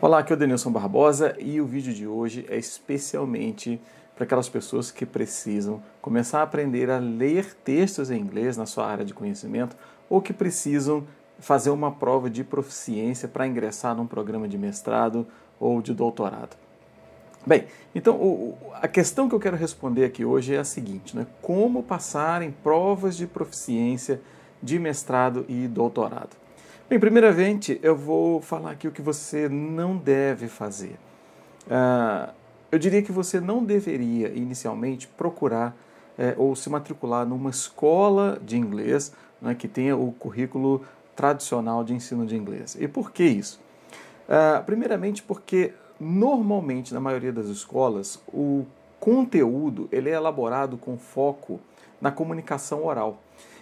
Olá, aqui é o Denilson Barbosa e o vídeo de hoje é especialmente para aquelas pessoas que precisam começar a aprender a ler textos em inglês na sua área de conhecimento ou que precisam fazer uma prova de proficiência para ingressar num programa de mestrado ou de doutorado. Bem, então o, a questão que eu quero responder aqui hoje é a seguinte: né? como passar em provas de proficiência de mestrado e doutorado? Bem, primeiramente eu vou falar aqui o que você não deve fazer. Ah, eu diria que você não deveria inicialmente procurar é, ou se matricular numa escola de inglês né, que tenha o currículo tradicional de ensino de inglês. E por que isso? Ah, primeiramente porque normalmente na maioria das escolas o conteúdo ele é elaborado com foco na comunicação oral.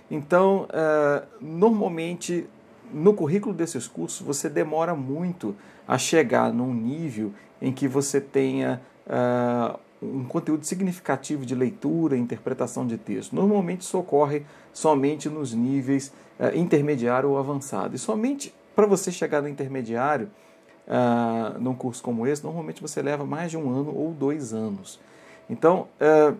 Então, ah, normalmente no currículo desses cursos você demora muito a chegar num nível em que você tenha uh, um conteúdo significativo de leitura e interpretação de texto. Normalmente isso ocorre somente nos níveis uh, intermediário ou avançado. E somente para você chegar no intermediário, uh, num curso como esse, normalmente você leva mais de um ano ou dois anos. Então, uh,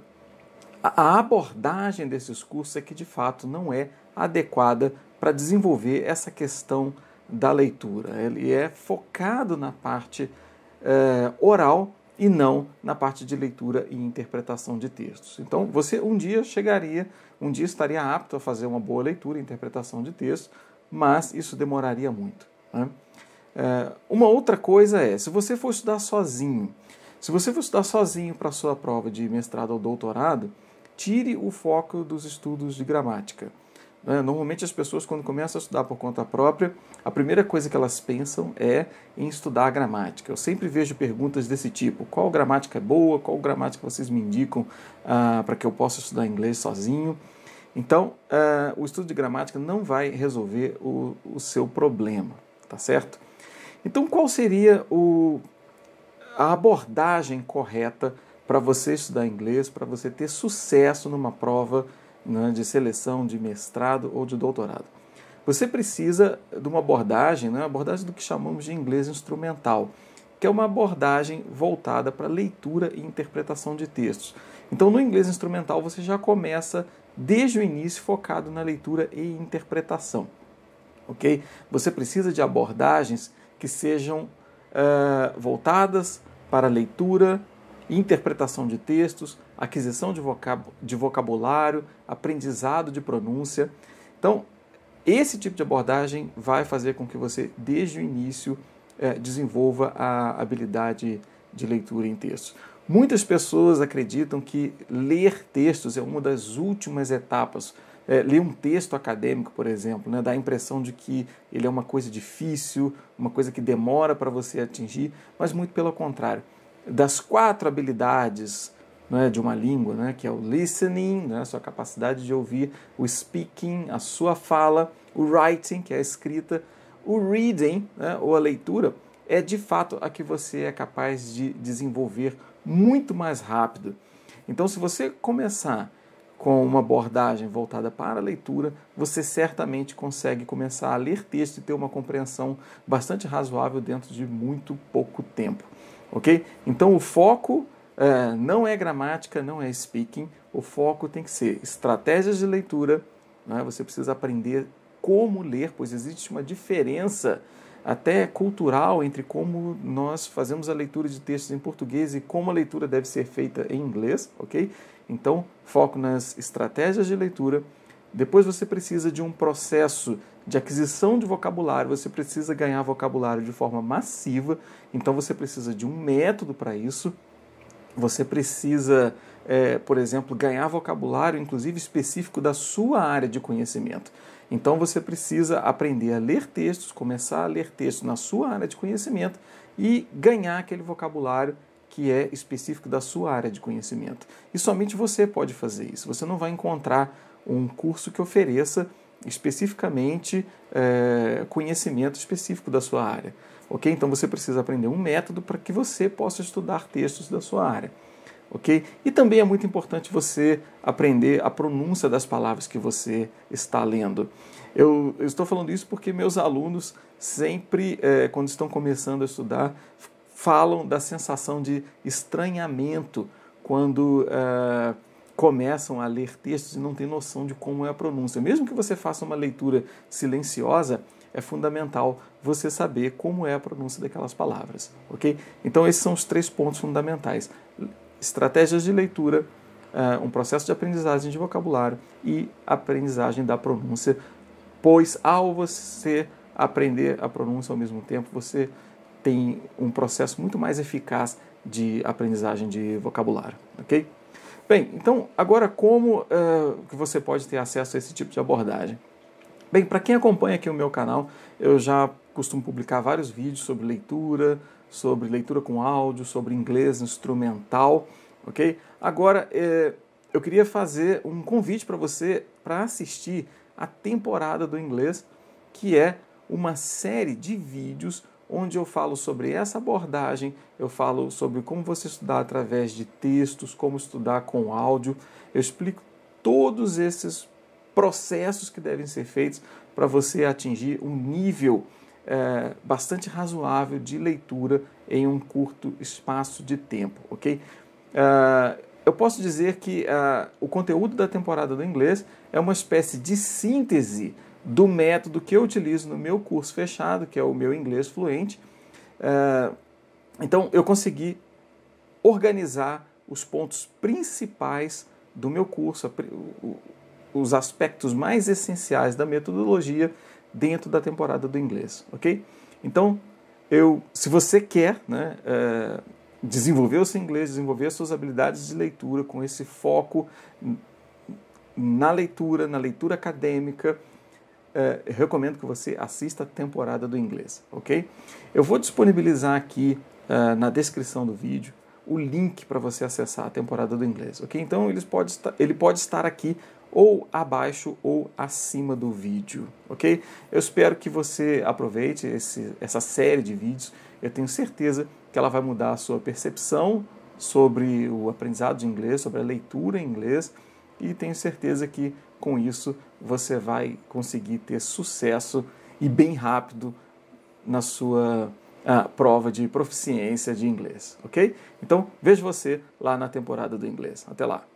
a abordagem desses cursos é que de fato não é adequada para desenvolver essa questão da leitura. Ele é focado na parte eh, oral e não na parte de leitura e interpretação de textos. Então, você um dia chegaria, um dia estaria apto a fazer uma boa leitura e interpretação de textos, mas isso demoraria muito. Né? Eh, uma outra coisa é, se você for estudar sozinho, se você for estudar sozinho para a sua prova de mestrado ou doutorado, tire o foco dos estudos de gramática. Né? Normalmente as pessoas quando começam a estudar por conta própria, a primeira coisa que elas pensam é em estudar a gramática. Eu sempre vejo perguntas desse tipo: qual gramática é boa? Qual gramática vocês me indicam ah, para que eu possa estudar inglês sozinho? Então, ah, o estudo de gramática não vai resolver o, o seu problema, tá certo? Então, qual seria o, a abordagem correta para você estudar inglês, para você ter sucesso numa prova? né, de seleção de mestrado ou de doutorado. Você precisa de uma abordagem, né, abordagem do que chamamos de inglês instrumental, que é uma abordagem voltada para leitura e interpretação de textos. Então, no inglês instrumental, você já começa desde o início focado na leitura e interpretação. Ok? Você precisa de abordagens que sejam uh, voltadas para a leitura, interpretação de textos, aquisição de, vocab de vocabulário, aprendizado de pronúncia. Então, esse tipo de abordagem vai fazer com que você, desde o início, eh, desenvolva a habilidade de leitura em textos. Muitas pessoas acreditam que ler textos é uma das últimas etapas. É, ler um texto acadêmico, por exemplo, né, dá a impressão de que ele é uma coisa difícil, uma coisa que demora para você atingir, mas muito pelo contrário das quatro habilidades né, de uma língua, né, que é o listening, né, sua capacidade de ouvir, o speaking, a sua fala, o writing, que é a escrita, o reading, né, ou a leitura, é de fato a que você é capaz de desenvolver muito mais rápido. Então, se você começar com uma abordagem voltada para a leitura, você certamente consegue começar a ler texto e ter uma compreensão bastante razoável dentro de muito pouco tempo ok? Então o foco é, não é gramática, não é speaking, o foco tem que ser estratégias de leitura, né? você precisa aprender como ler, pois existe uma diferença até cultural entre como nós fazemos a leitura de textos em português e como a leitura deve ser feita em inglês, ok? Então, foco nas estratégias de leitura, depois você precisa de um processo de aquisição de vocabulário, você precisa ganhar vocabulário de forma massiva, então você precisa de um método para isso. Você precisa, é, por exemplo, ganhar vocabulário, inclusive específico da sua área de conhecimento. Então você precisa aprender a ler textos, começar a ler textos na sua área de conhecimento e ganhar aquele vocabulário que é específico da sua área de conhecimento. E somente você pode fazer isso. Você não vai encontrar um curso que ofereça especificamente é, conhecimento específico da sua área. Ok? Então você precisa aprender um método para que você possa estudar textos da sua área. Ok? E também é muito importante você aprender a pronúncia das palavras que você está lendo. Eu, eu estou falando isso porque meus alunos sempre, é, quando estão começando a estudar, falam da sensação de estranhamento quando. É, começam a ler textos e não têm noção de como é a pronúncia. Mesmo que você faça uma leitura silenciosa, é fundamental você saber como é a pronúncia daquelas palavras, ok? Então esses são os três pontos fundamentais: estratégias de leitura, eh, um processo de aprendizagem de vocabulário e aprendizagem da pronúncia, pois ao você aprender a pronúncia ao mesmo tempo, você tem um processo muito mais eficaz de aprendizagem de vocabulário, ok? Bem, então agora como uh, que você pode ter acesso a esse tipo de abordagem? Bem, para quem acompanha aqui o meu canal, eu já costumo publicar vários vídeos sobre leitura, sobre leitura com áudio, sobre inglês instrumental, ok? Agora, eh, eu queria fazer um convite para você para assistir a temporada do inglês, que é uma série de vídeos onde eu falo sobre essa abordagem, eu falo sobre como você estudar através de textos, como estudar com áudio, eu explico todos esses processos que devem ser feitos para você atingir um nível é, bastante razoável de leitura em um curto espaço de tempo, ok? Uh, eu posso dizer que uh, o conteúdo da temporada do inglês é uma espécie de síntese do método que eu utilizo no meu curso fechado, que é o meu inglês fluente. É, então, eu consegui organizar os pontos principais do meu curso, os aspectos mais essenciais da metodologia dentro da temporada do inglês, ok? Então, eu, se você quer né, é, desenvolver o seu inglês, desenvolver as suas habilidades de leitura com esse foco na leitura, na leitura acadêmica, eu é, recomendo que você assista a temporada do inglês, ok? Eu vou disponibilizar aqui é, na descrição do vídeo o link para você acessar a temporada do inglês, ok? Então pode estar, ele pode estar aqui ou abaixo ou acima do vídeo, ok? Eu espero que você aproveite esse, essa série de vídeos. Eu tenho certeza que ela vai mudar a sua percepção sobre o aprendizado de inglês, sobre a leitura em inglês e tenho certeza que com isso você vai conseguir ter sucesso e bem rápido na sua ah, prova de proficiência de inglês, ok? Então vejo você lá na temporada do inglês. Até lá!